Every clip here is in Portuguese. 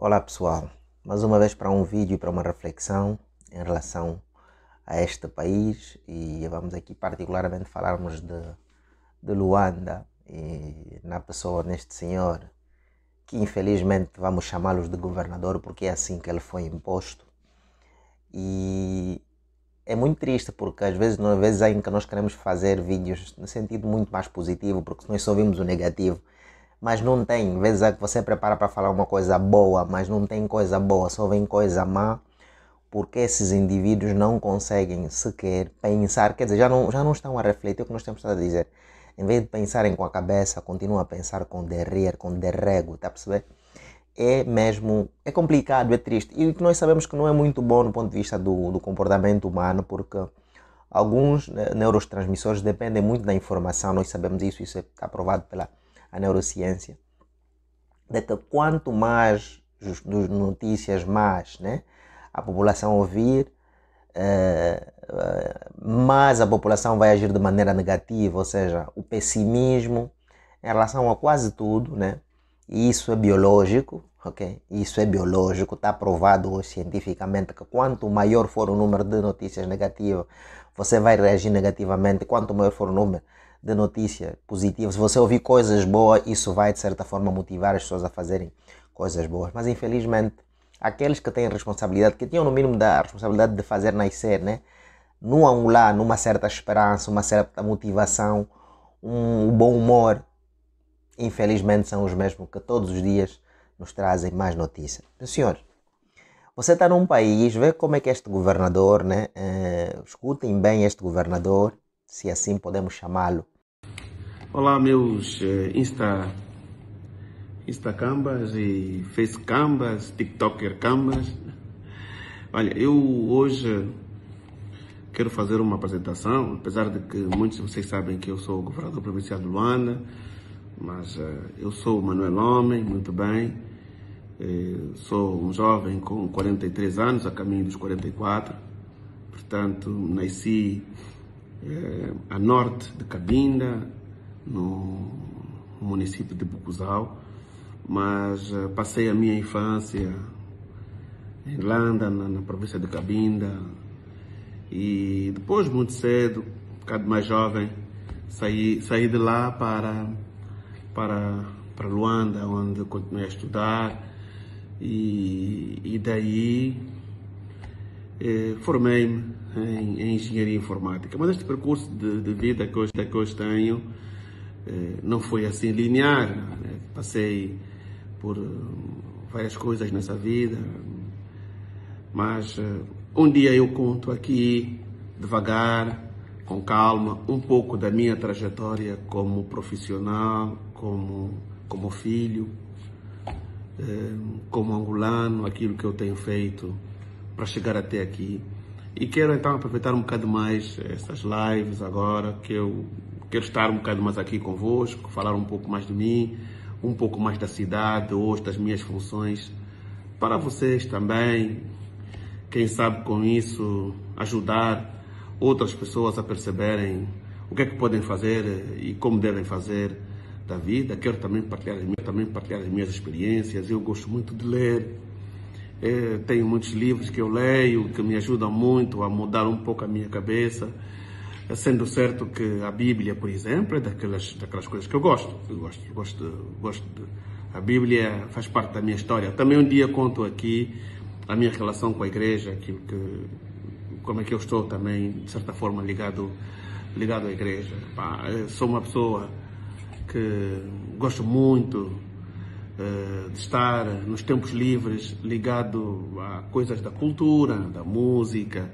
Olá pessoal, mais uma vez para um vídeo e para uma reflexão em relação a este país e vamos aqui particularmente falarmos de, de Luanda e na pessoa neste senhor que infelizmente vamos chamá-los de governador porque é assim que ele foi imposto e é muito triste porque às vezes às vezes ainda nós queremos fazer vídeos no sentido muito mais positivo porque nós só vimos o negativo mas não tem. Vezes é que você prepara para falar uma coisa boa, mas não tem coisa boa, só vem coisa má, porque esses indivíduos não conseguem sequer pensar, quer dizer, já não, já não estão a refletir o que nós temos estado a dizer. Em vez de pensarem com a cabeça, continuam a pensar com derrier, com derrego, tá a perceber? É mesmo, é complicado, é triste. E nós sabemos que não é muito bom no ponto de vista do, do comportamento humano, porque alguns né, neurotransmissores dependem muito da informação, nós sabemos isso, isso é aprovado tá pela a neurociência, de que quanto mais notícias mais né, a população ouvir, uh, mais a população vai agir de maneira negativa, ou seja, o pessimismo em relação a quase tudo, né? E isso é biológico, ok? Isso é biológico, está provado hoje cientificamente que quanto maior for o número de notícias negativas, você vai reagir negativamente, quanto maior for o número, de notícia positiva. Se você ouvir coisas boas, isso vai de certa forma motivar as pessoas a fazerem coisas boas. Mas infelizmente, aqueles que têm responsabilidade, que tinham no mínimo da responsabilidade de fazer nascer, né? um lá, numa certa esperança, uma certa motivação, um bom humor, infelizmente são os mesmos que todos os dias nos trazem mais notícias. Senhores, você está num país, vê como é que este governador, né? Uh, escutem bem este governador, se assim podemos chamá-lo, Olá, meus eh, Insta, Insta Canvas e Face Canvas, TikToker Canvas. Olha, eu hoje quero fazer uma apresentação, apesar de que muitos de vocês sabem que eu sou o governador provincial de Luanda, mas uh, eu sou o Manuel Homem, muito bem. Eh, sou um jovem com 43 anos, a caminho dos 44. Portanto, nasci é, a norte de Cabinda, no município de Bucuzal, mas eh, passei a minha infância em Landa, na, na, província de Cabinda, e depois, muito cedo, um bocado mais jovem, saí, saí de lá para, para, para Luanda, onde continuei a estudar, e, e daí eh, formei-me eh, em, em, engenharia informática, mas este percurso de, de vida que hoje, que hoje tenho eh, não foi assim linear. Né? Passei por várias coisas nessa vida, mas um dia eu conto aqui, devagar, com calma, um pouco da minha trajetória como profissional, como, como filho, como angolano, aquilo que eu tenho feito para chegar até aqui. E quero então aproveitar um bocado mais eh, essas lives agora, que eu quero estar um bocado mais aqui convosco, falar um pouco mais de mim, um pouco mais da cidade, hoje das minhas funções, para vocês também, quem sabe com isso ajudar outras pessoas a perceberem o que é que podem fazer eh, e como devem fazer da vida. Quero também partilhar, também partilhar as minhas experiências. Eu gosto muito de ler, é, tenho muitos livros que eu leio que me ajudam muito a mudar um pouco a minha cabeça. É, sendo certo que a Bíblia, por exemplo, é daquelas, daquelas coisas que eu gosto. Eu gosto, gosto, gosto de, a Bíblia faz parte da minha história. Também um dia conto aqui a minha relação com a igreja, aquilo que como é que eu estou também, de certa forma, ligado, ligado à igreja. Pá, sou uma pessoa que gosto muito eh, de estar nos tempos livres ligado a coisas da cultura, da música.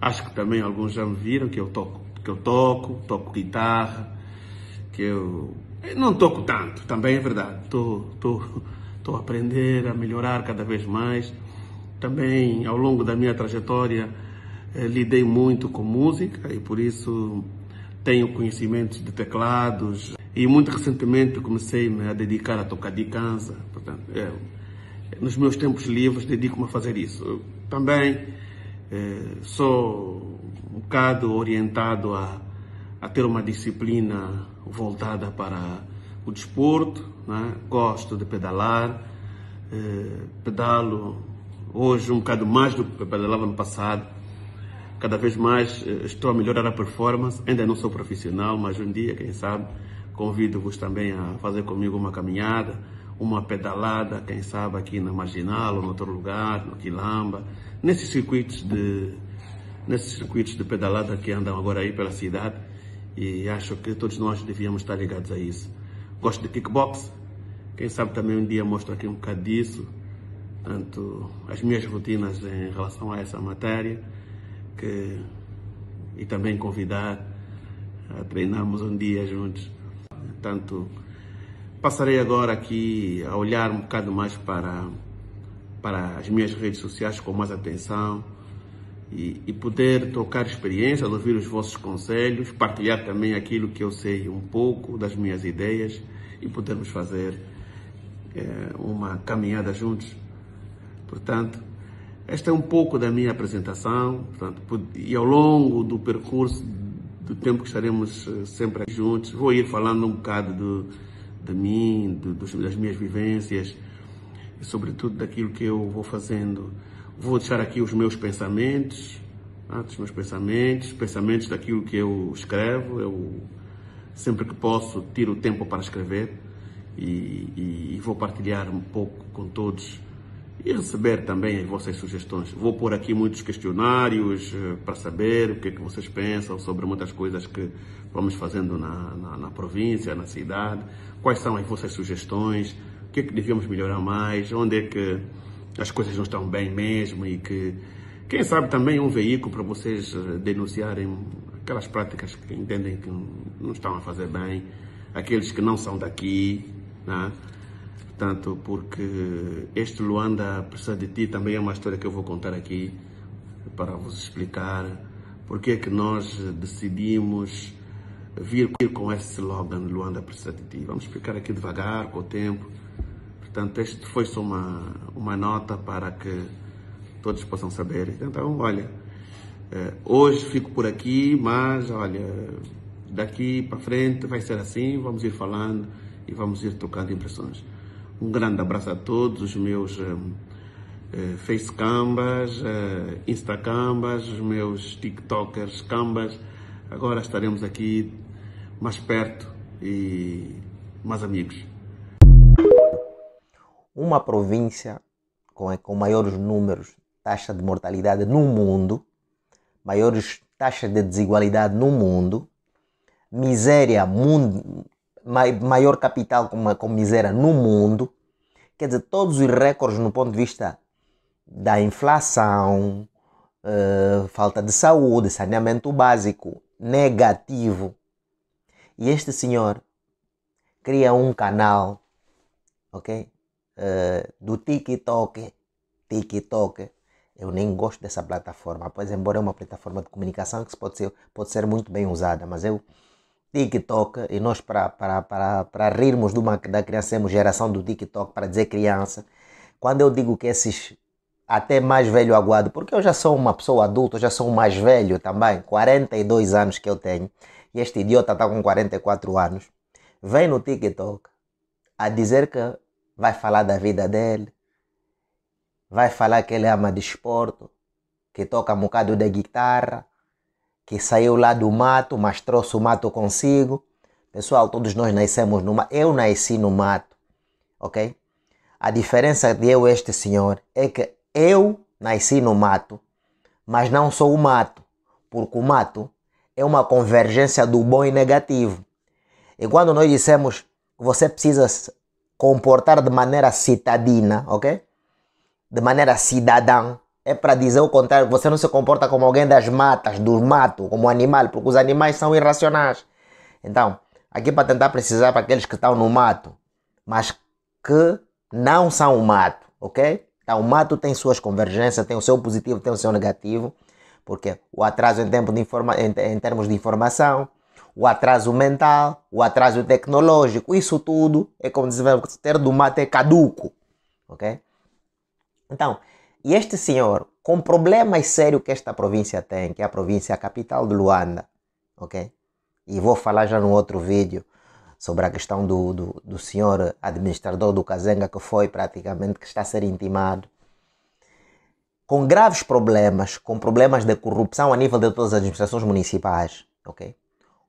Acho que também alguns já me viram que eu toco, que eu toco, toco guitarra, que eu, eu não toco tanto, também é verdade. Estou a aprender a melhorar cada vez mais. Também ao longo da minha trajetória eh, lidei muito com música e por isso tenho conhecimentos de teclados e muito recentemente comecei-me a dedicar a tocar de cansa. Portanto, é, nos meus tempos livres dedico-me a fazer isso. Eu também é, sou um bocado orientado a, a ter uma disciplina voltada para o desporto, né? gosto de pedalar, é, pedalo hoje um bocado mais do que pedalava no passado Cada vez mais eh, estou a melhorar a performance. Ainda não sou profissional, mas um dia, quem sabe, convido-vos também a fazer comigo uma caminhada, uma pedalada, quem sabe aqui na Marginal ou noutro lugar, no Quilamba, nesses circuitos de nesses circuitos de pedalada que andam agora aí pela cidade e acho que todos nós devíamos estar ligados a isso. Gosto de kickbox, quem sabe também um dia mostro aqui um bocado disso, tanto as minhas rotinas em relação a essa matéria que, e também convidar a treinarmos um dia juntos. Tanto passarei agora aqui a olhar um bocado mais para, para as minhas redes sociais com mais atenção e, e poder trocar experiências, ouvir os vossos conselhos, partilhar também aquilo que eu sei um pouco das minhas ideias e podermos fazer é, uma caminhada juntos. Portanto, esta é um pouco da minha apresentação, portanto, e ao longo do percurso do tempo que estaremos eh, sempre juntos, vou ir falando um bocado do, de mim, do, das minhas vivências e, sobretudo, daquilo que eu vou fazendo. Vou deixar aqui os meus pensamentos, ah, meus pensamentos, pensamentos daquilo que eu escrevo. Eu sempre que posso tiro o tempo para escrever e, e, e vou partilhar um pouco com todos e receber também as vossas sugestões. Vou pôr aqui muitos questionários eh, para saber o que é que vocês pensam sobre muitas coisas que vamos fazendo na, na, na província, na cidade, quais são as vossas sugestões, o que é que devíamos melhorar mais, onde é que as coisas não estão bem mesmo e que, quem sabe, também um veículo para vocês eh, denunciarem aquelas práticas que entendem que não estão a fazer bem, aqueles que não são daqui, né? Portanto, porque este Luanda precisa de ti também é uma história que eu vou contar aqui para vos explicar porque é que nós decidimos vir com esse slogan Luanda precisa de ti. Vamos explicar aqui devagar, com o tempo. Portanto, este foi só uma, uma nota para que todos possam saber. Então, olha, eh, hoje fico por aqui, mas olha, daqui para frente vai ser assim, vamos ir falando e vamos ir trocando impressões. Um grande abraço a todos os meus eh, eh cambas eh, cambas os meus TikTokers Cambas. Agora estaremos aqui mais perto e mais amigos. Uma província com, é, com maiores números, taxa de mortalidade no mundo, maiores taxas de desigualdade no mundo, miséria mundo maior capital com, com miséria no mundo. Quer dizer, todos os recordes no ponto de vista da inflação, uh, falta de saúde, saneamento básico, negativo. E este senhor cria um canal, ok? Uh, do TikTok. TikTok. Eu nem gosto dessa plataforma, pois embora é uma plataforma de comunicação que pode ser, pode ser muito bem usada, mas eu TikTok, e nós para, para, para, para rirmos de uma, da criança, temos geração do TikTok para dizer criança. Quando eu digo que esses até mais velho aguado, porque eu já sou uma pessoa adulta, eu já sou mais velho também, 42 anos que eu tenho, e este idiota está com 44 anos, vem no TikTok a dizer que vai falar da vida dele, vai falar que ele ama desporto, de que toca um bocado de guitarra, que saiu lá do mato, mas trouxe o mato consigo. Pessoal, todos nós nascemos no mato. Eu nasci no mato, ok? A diferença de eu e este senhor é que eu nasci no mato, mas não sou o mato, porque o mato é uma convergência do bom e negativo. E quando nós dissemos você precisa comportar de maneira citadina, ok? De maneira cidadã, é para dizer o contrário. Você não se comporta como alguém das matas, do mato, como animal, porque os animais são irracionais. Então, aqui para tentar precisar para aqueles que estão no mato, mas que não são o mato, ok? Então, o mato tem suas convergências, tem o seu positivo, tem o seu negativo, porque o atraso em, tempo de informa em, em termos de informação, o atraso mental, o atraso tecnológico, isso tudo é como dizer, ter do mato é caduco, ok? Então, e este senhor, com problemas sérios que esta província tem, que é a província capital de Luanda, ok? E vou falar já no outro vídeo sobre a questão do, do, do senhor administrador do Kazenga, que foi praticamente, que está a ser intimado. Com graves problemas, com problemas de corrupção a nível de todas as administrações municipais, ok?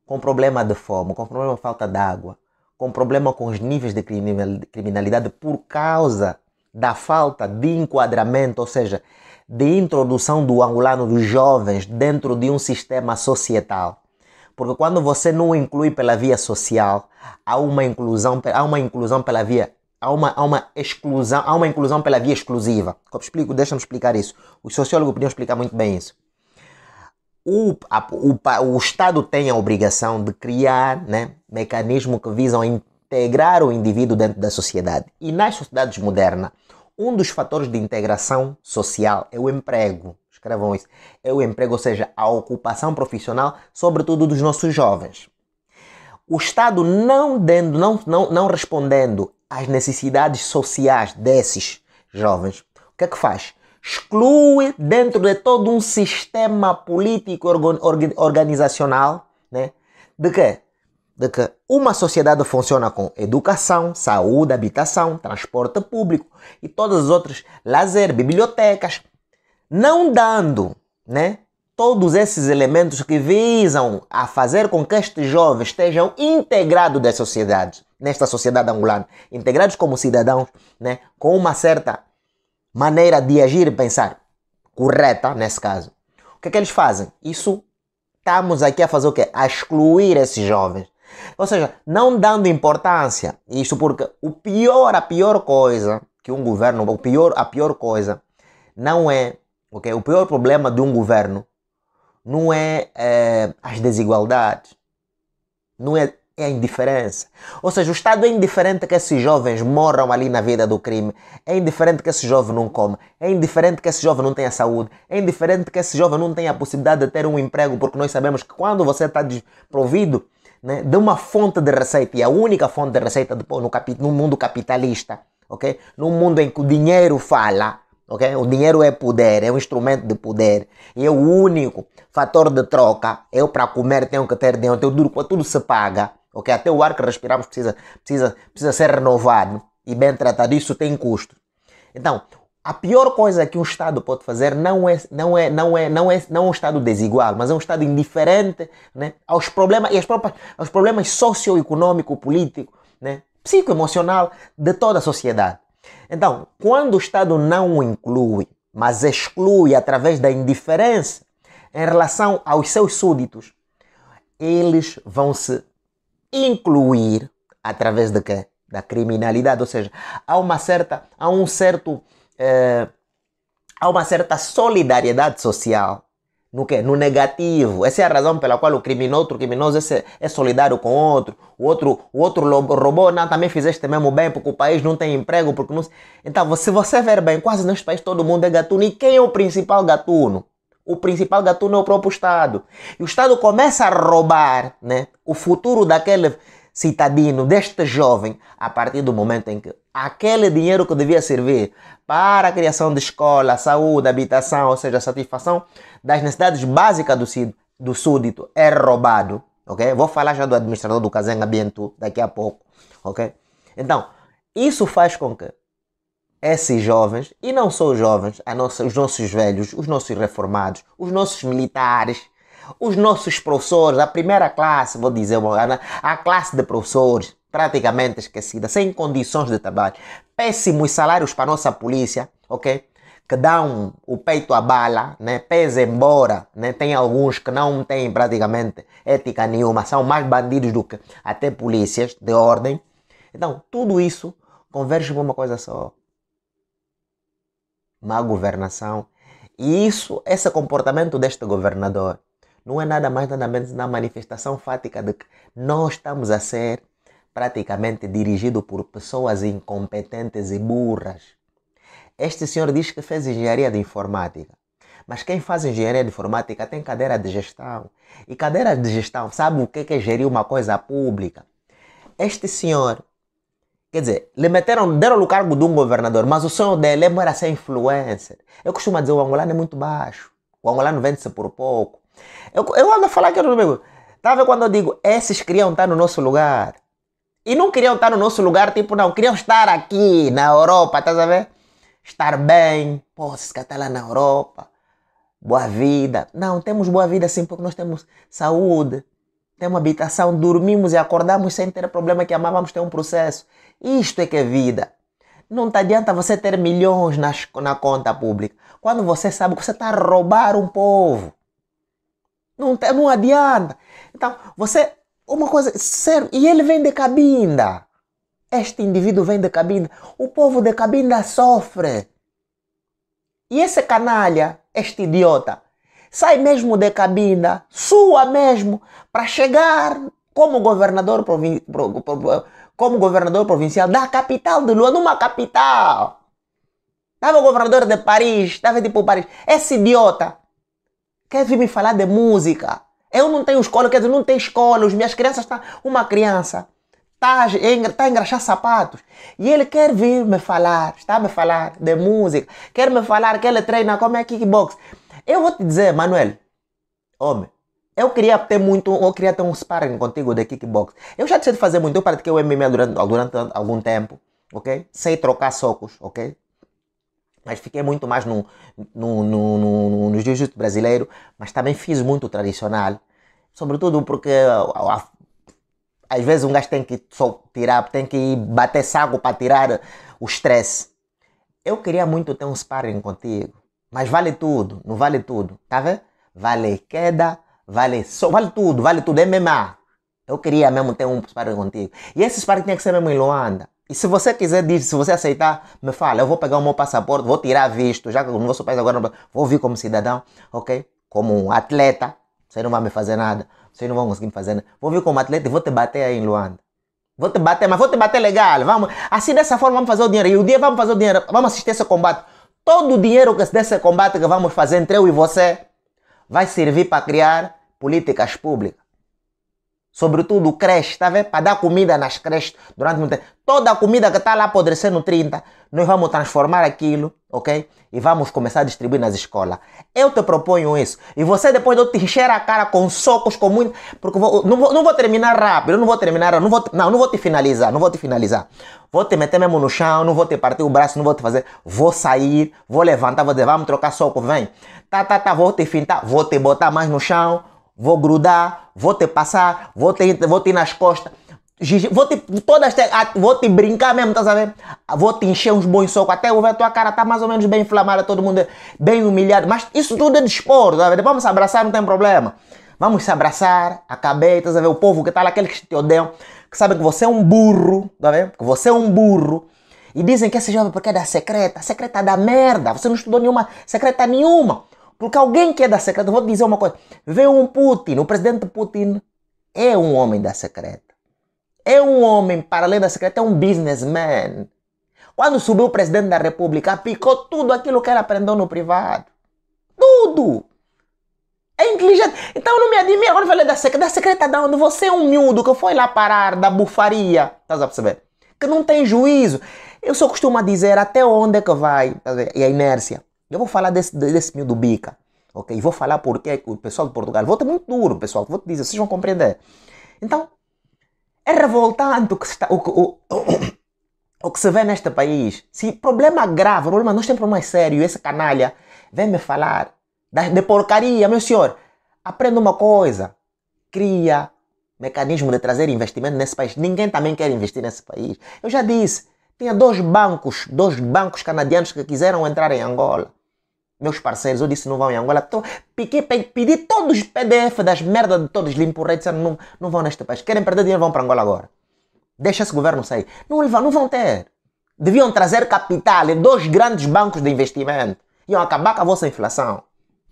Com problema de fome, com problema de falta de água, com problema com os níveis de criminalidade por causa da falta de enquadramento, ou seja, de introdução do angolano dos jovens dentro de um sistema societal. Porque quando você não inclui pela via social, há uma inclusão, há uma inclusão pela via há uma, há uma exclusão, há uma inclusão pela via exclusiva. deixa-me explicar isso. Os sociólogos podiam explicar muito bem isso. O, a, o, o Estado tem a obrigação de criar né, mecanismos que visam integrar o indivíduo dentro da sociedade. E nas sociedades modernas, um dos fatores de integração social é o emprego. Escrevam isso. É o emprego, ou seja, a ocupação profissional, sobretudo dos nossos jovens. O Estado não, dando, não, não, não respondendo às necessidades sociais desses jovens, o que é que faz? Exclui dentro de todo um sistema político organizacional, né? De quê de que uma sociedade funciona com educação, saúde, habitação, transporte público e todas as outras, lazer, bibliotecas, não dando né, todos esses elementos que visam a fazer com que estes jovens estejam integrados da sociedade, nesta sociedade angolana, integrados como cidadãos, né, com uma certa maneira de agir e pensar correta, nesse caso. O que é que eles fazem? Isso estamos aqui a fazer o quê? A excluir esses jovens ou seja, não dando importância. Isto porque o pior, a pior coisa que um governo, o pior, a pior coisa, não é, ok? O pior problema de um governo não é, é as desigualdades, não é, é a indiferença. Ou seja, o Estado é indiferente que esses jovens morram ali na vida do crime, é indiferente que esse jovem não coma, é indiferente que esse jovem não tenha saúde, é indiferente que esse jovem não tenha a possibilidade de ter um emprego, porque nós sabemos que quando você está desprovido né, de uma fonte de receita, e a única fonte de receita do, no, no, mundo capitalista, ok? Num mundo em que o dinheiro fala, ok? O dinheiro é poder, é um instrumento de poder, e é o único fator de troca. Eu, para comer, tenho que ter dinheiro, tenho duro, tudo se paga, ok? Até o ar que respiramos precisa, precisa, precisa ser renovado e bem tratado, isso tem custo. Então, a pior coisa que um Estado pode fazer não é, não é, não é, não é, não é um Estado desigual, mas é um Estado indiferente né, aos problemas e aos, próprios, aos problemas socioeconômico, político, né, psicoemocional de toda a sociedade. Então, quando o Estado não inclui, mas exclui através da indiferença em relação aos seus súditos, eles vão se incluir através de quê? Da criminalidade, ou seja, há uma certa, há um certo é, eh, há uma certa solidariedade social no que? No negativo. Essa é a razão pela qual o criminoso, outro criminoso é solidário com outro. O outro, o outro roubou, não, também fizeste mesmo bem, porque o país não tem emprego, porque não... Então, se você é ver bem, quase neste país todo mundo é gatuno. E quem é o principal gatuno? O principal gatuno é o próprio Estado. E o Estado começa a roubar né, o futuro daquele citadino, deste jovem, a partir do momento em que aquele dinheiro que devia servir para a criação de escola, saúde, habitação, ou seja, satisfação das necessidades básicas do, do súdito é roubado, ok? Vou falar já do administrador do Casenga Bientu daqui a pouco, ok? Então, isso faz com que esses jovens, e não só os jovens, nossa, os nossos velhos, os nossos reformados, os nossos militares, os nossos professores, a primeira classe, vou dizer, a classe de professores, praticamente esquecida, sem condições de trabalho, péssimos salários para a nossa polícia, ok? Que dão o peito à bala, né? pesa embora, né? tem alguns que não têm praticamente ética nenhuma, são mais bandidos do que até polícias de ordem. Então, tudo isso converge para uma coisa só: má governação. E isso, esse comportamento deste governador não é nada mais nada menos na manifestação fática de que nós estamos a ser praticamente dirigido por pessoas incompetentes e burras. Este senhor diz que fez engenharia de informática. Mas quem faz engenharia de informática tem cadeira de gestão. E cadeira de gestão sabe o que é, é gerir uma coisa pública. Este senhor, quer dizer, lhe meteram, deram o cargo de um governador, mas o sonho dele era ser influencer. Eu costumo dizer, o angolano é muito baixo. O angolano vende-se por pouco. Eu, eu ando a falar aqui no meu. Tá vendo quando eu digo, esses queriam estar tá no nosso lugar. E não queriam estar tá no nosso lugar, tipo, não, queriam estar aqui na Europa, tá ver? Estar bem, pô, se tá lá na Europa, boa vida. Não, temos boa vida sim, porque nós temos saúde, temos habitação, dormimos e acordamos sem ter problema que amávamos ter um processo. Isto é que é vida. Não te adianta você ter milhões nas, na conta pública, quando você sabe que você está a roubar um povo. Não, não adianta. Então, você. Uma coisa. Sério, e ele vem de cabinda. Este indivíduo vem de cabinda. O povo de cabinda sofre. E esse canalha, este idiota, sai mesmo de cabinda, sua mesmo, para chegar como governador, provin... como governador provincial da capital de lua numa capital. Estava o governador de Paris, estava tipo Paris. Esse idiota Quer vir me falar de música? Eu não tenho escola, quer dizer, não tenho escola. As minhas crianças estão. Tá, uma criança está tá a tá engraxar sapatos. E ele quer vir me falar, está a me falar de música. Quer me falar que ele treina como é kickbox. Eu vou te dizer, Manuel, homem, eu queria ter muito, eu queria ter um sparring contigo de kickbox. Eu já deixei de fazer muito, eu pratiquei o MMA durante, durante algum tempo, ok? Sei trocar socos, ok? mas fiquei muito mais no, no, no, no, no jiu-jitsu brasileiro, mas também fiz muito tradicional, sobretudo porque ah, ah, às vezes um gajo tem que só tirar, tem que bater saco para tirar o stress. Eu queria muito ter um sparring contigo, mas vale tudo, não vale tudo, tá vendo? Vale queda, vale só, vale tudo, vale tudo, é MMA. Eu queria mesmo ter um sparring contigo. E esse sparring tinha que ser mesmo em Luanda. E se você quiser, diz, se você aceitar, me fala, eu vou pegar o meu passaporte, vou tirar visto, já que o nosso país agora não... Vou vir como cidadão, ok? Como um atleta, você não vai me fazer nada, vocês não vão conseguir me fazer nada. Vou vir como atleta e vou te bater aí em Luanda. Vou te bater, mas vou te bater legal, vamos. Assim, dessa forma, vamos fazer o dinheiro. E o dia vamos fazer o dinheiro, vamos assistir esse combate. Todo o dinheiro que desse combate que vamos fazer entre eu e você vai servir para criar políticas públicas. Sobretudo creche, tá vendo? Para dar comida nas creches durante muito tempo. Toda a comida que está lá apodrecendo 30, nós vamos transformar aquilo, ok? E vamos começar a distribuir nas escolas. Eu te proponho isso. E você depois eu te encher a cara com socos, com muito. Porque vou, não, vou, não vou terminar rápido, não vou terminar, não vou, não, não vou te finalizar, não vou te finalizar. Vou te meter mesmo no chão, não vou te partir o braço, não vou te fazer. Vou sair, vou levantar, vou dizer, vamos trocar soco, vem. Tá, tá, tá, vou te fintar, vou te botar mais no chão vou grudar, vou te passar, vou te, vou te ir nas costas. Vou te, todas te, vou te brincar mesmo, tá sabendo? Vou te encher uns bons socos, até o ver a tua cara tá mais ou menos bem inflamada, todo mundo bem humilhado. Mas isso tudo é dispor, tá vendo? Vamos se abraçar, não tem problema. Vamos se abraçar, acabei, tá sabendo? O povo que tá lá, aqueles que te odeiam, que sabem que você é um burro, tá vendo? Que você é um burro. E dizem que esse jovem porque é da secreta, secreta é da merda, você não estudou nenhuma secreta nenhuma. Porque alguém que é da secreta, vou dizer uma coisa: vê um Putin, o presidente Putin é um homem da secreta. É um homem, para além da secreta, é um businessman. Quando subiu o presidente da República, aplicou tudo aquilo que ele aprendeu no privado. Tudo! É inteligente. Então não me admira quando falei da secreta. Da secreta da onde você é um miúdo que foi lá parar da bufaria. Estás a perceber? Que não tem juízo. Eu só costumo dizer até onde é que vai. Tá, e a inércia. Eu vou falar desse, desse do Bica, ok? vou falar porque o pessoal de Portugal vota muito duro, pessoal. Vou te dizer, vocês vão compreender. Então, é revoltante o que, está, o, o, o, o que se vê neste país. Se problema grave, problema, nós temos problema sério, esse canalha vem me falar da, de porcaria, meu senhor. Aprenda uma coisa. Cria mecanismo de trazer investimento nesse país. Ninguém também quer investir nesse país. Eu já disse, tinha dois bancos, dois bancos canadianos que quiseram entrar em Angola meus parceiros, eu disse não vão em Angola. Tô, piquei, pedi todos os PDF das merdas de todos limpo rei, disseram não, não vão neste país. Querem perder dinheiro, vão para Angola agora. Deixa esse governo sair. Não, não vão ter. Deviam trazer capital em dois grandes bancos de investimento. Iam acabar com a vossa inflação.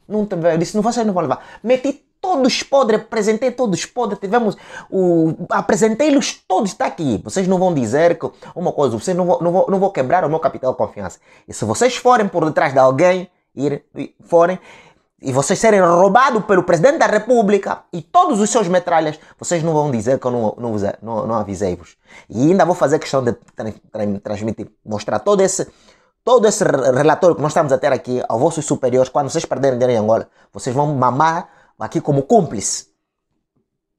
Não teve, eu disse, não, vocês não vão levar. Meti todos os podres, apresentei todos podres, tivemos o. Apresentei-los todos, está aqui. Vocês não vão dizer que uma coisa, vocês não vão, não vão, não vão quebrar o meu capital de confiança. E se vocês forem por detrás de alguém, ir forem e vocês serem roubados pelo presidente da República e todos os seus metralhas, vocês não vão dizer que eu não, não, não, não avisei-vos. E ainda vou fazer questão de transmitir, mostrar todo esse, todo esse relatório que nós estamos a ter aqui aos vossos superiores. Quando vocês perderem dinheiro em Angola, vocês vão mamar aqui como cúmplice.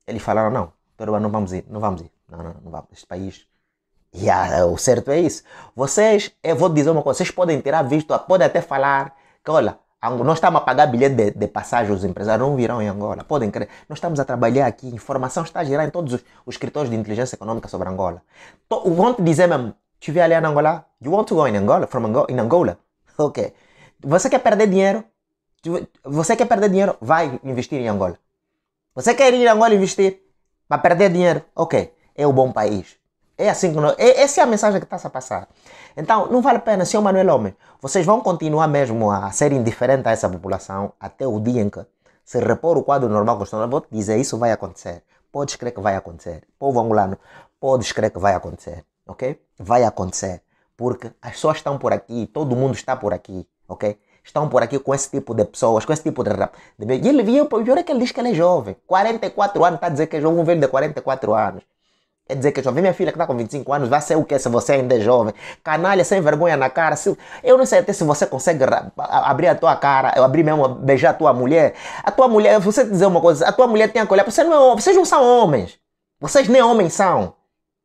Eles falaram: não, não vamos ir, não vamos ir, não, não, não vamos, este país. E ah, o certo é isso. Vocês, eu vou dizer uma coisa: vocês podem tirar visto, podem até falar que olha, nós estamos a pagar bilhete de, de passagem, os empresários não virão em Angola, podem crer. Nós estamos a trabalhar aqui, informação está a gerar em todos os, os escritórios de inteligência econômica sobre Angola. Tô, vão te dizer mesmo, estiver ali em Angola, you want to go in Angola, from Angola, in Angola? Ok. Você quer perder dinheiro? Você quer perder dinheiro? Vai investir em Angola. Você quer ir em Angola investir? Para perder dinheiro? Ok. É o bom país. É assim que nós, é, essa é a mensagem que está a passar. Então, não vale a pena, senhor Manuel Homem. Vocês vão continuar mesmo a ser indiferente a essa população até o dia em que se repor o quadro normal constitucional. Vou te dizer, isso vai acontecer. Podes crer que vai acontecer. Povo angolano, podes crer que vai acontecer. Ok? Vai acontecer. Porque as pessoas estão por aqui, todo mundo está por aqui. Ok? estão por aqui com esse tipo de pessoas, com esse tipo de rap. E ele viu, o pior é que ele diz que ele é jovem. 44 anos, está a dizer que é jovem, um velho de 44 anos. É dizer que é jovem. Minha filha que está com 25 anos vai ser o que se você ainda é jovem? Canalha, sem vergonha na cara. Se, eu não sei até se você consegue abrir a tua cara, eu abrir mesmo, beijar a tua mulher. A tua mulher, você dizer uma coisa, a tua mulher tem a colher você não é, vocês não são homens. Vocês nem homens são.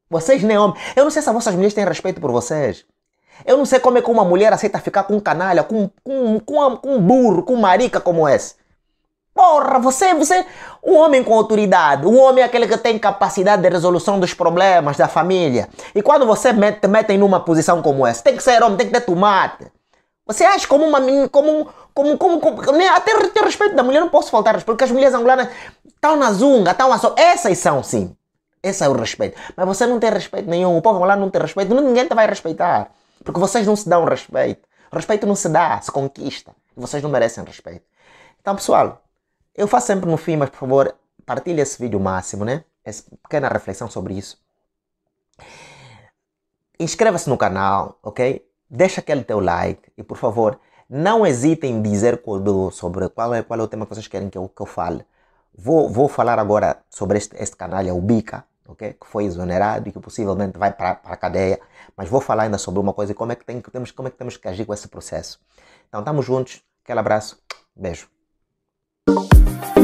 Vocês nem homens. Eu não sei se as vossas mulheres têm respeito por vocês. Eu não sei como é que uma mulher aceita ficar com um canalha, com, com, com, com um burro, com marica como esse. Porra, você, você, um homem com autoridade, o homem é aquele que tem capacidade de resolução dos problemas da família. E quando você mete, te numa posição como essa, tem que ser homem, tem que ter tomate. Você acha como uma menina, como, como, como, como né, até ter respeito da mulher, não posso faltar respeito, porque as mulheres angolanas estão na zunga, estão na so... Essas são, sim. Esse é o respeito. Mas você não tem respeito nenhum, o povo angolano não tem respeito, ninguém te vai respeitar. Porque vocês não se dão respeito. Respeito não se dá, se conquista. E vocês não merecem respeito. Então, pessoal, eu faço sempre no fim, mas por favor, partilhe esse vídeo máximo, né? Essa pequena reflexão sobre isso. Inscreva-se no canal, ok? Deixa aquele teu like e por favor, não hesitem em dizer sobre qual é, qual é o tema que vocês querem que eu, que eu fale. Vou, vou falar agora sobre este, este canalha, é o Bica, okay? que foi exonerado e que possivelmente vai para a cadeia. Mas vou falar ainda sobre uma coisa e como é que, tem, que temos, como é que temos que agir com esse processo. Então, estamos juntos. Aquele abraço. Beijo. you